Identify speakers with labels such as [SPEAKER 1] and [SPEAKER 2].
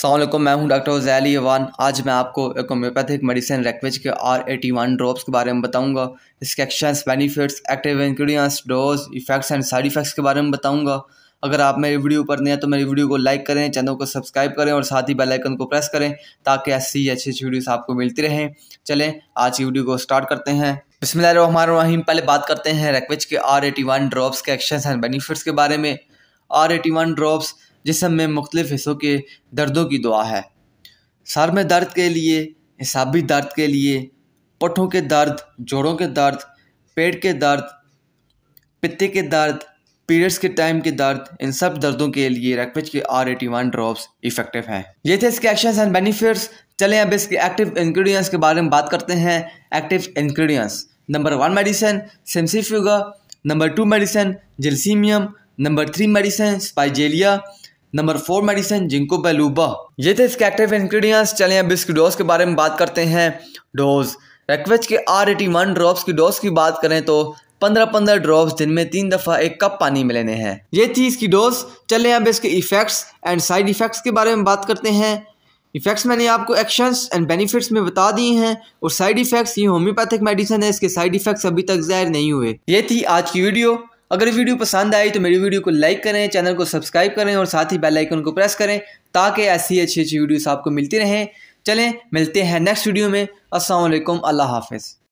[SPEAKER 1] सलामकुम मैं हूं डॉक्टर जैली यवान आज मैं आपको एक होम्योपैथिक मेडिसिन रेक्विज के आर एटी वन ड्रॉप्स के बारे में बताऊंगा इसके actions benefits active ingredients dose effects and side effects के बारे में बताऊंगा अगर आप मेरी वीडियो पर नहीं हैं तो मेरी वीडियो को लाइक करें चैनल को सब्सक्राइब करें और साथ ही बेलाइकन को प्रेस करें ताकि ऐसी ही अच्छी अच्छी वीडियोज़ आपको मिलती रहें चलें आज की वीडियो को स्टार्ट करते हैं बिसमीम पहले बात करते हैं रेकवेज के आर एटी वन ड्रॉप्स के एक्शंस एंड बेनिफिट्स के बारे में आर एटी वन ड्रॉप्स जिसम में मुख्तलिफ़ हिस्सों के दर्दों की दुआ है सर में दर्द के लिए हिसाबी दर्द के लिए पठों के दर्द जोड़ों के दर्द पेट के दर्द पित्ते के दर्द पीरियड्स के टाइम के दर्द इन सब दर्दों के लिए रेकविच के R eighty one drops effective हैं ये थे इसके एक्शन एंड बेनिफिट्स चलें अब इसके एक्टिव इंग्रेडिएंट्स के बारे में बात करते हैं active ingredients number one medicine Cimicifuga number two medicine Gelsemium number three medicine Spigelia number four medicine Ginkgo biloba ये थे इसके एक्टिव इंग्रेडिएंट्स चले अब इसकी डोज के बारे में बात करते हैं डोज रेक्वेज के आर एटी वन ड्रॉप्स की डोज की बात करें तो पंद्रह पंद्रह ड्रॉप्स दिन में तीन दफ़ा एक कप पानी में लेने हैं ये थी इसकी डोज चले अब इसके इफ़ेक्ट्स एंड साइड इफ़ेक्ट्स के बारे में बात करते हैं इफ़ेक्ट्स मैंने आपको एक्शंस एंड बेनिफिट्स में बता दिए हैं और साइड इफ़ेक्ट्स ये होम्योपैथिक मेडिसिन है इसके साइड इफ़ेक्ट्स अभी तक ज़ाहिर नहीं हुए ये थी आज की वीडियो अगर वीडियो पसंद आई तो मेरी वीडियो को लाइक करें चैनल को सब्सक्राइब करें और साथ ही बेल आइकन को प्रेस करें ताकि ऐसी अच्छी अच्छी वीडियोस आपको मिलती रहें चलें मिलते हैं नेक्स्ट वीडियो में अस्सलाम वालेकुम अल्लाह हाफिज़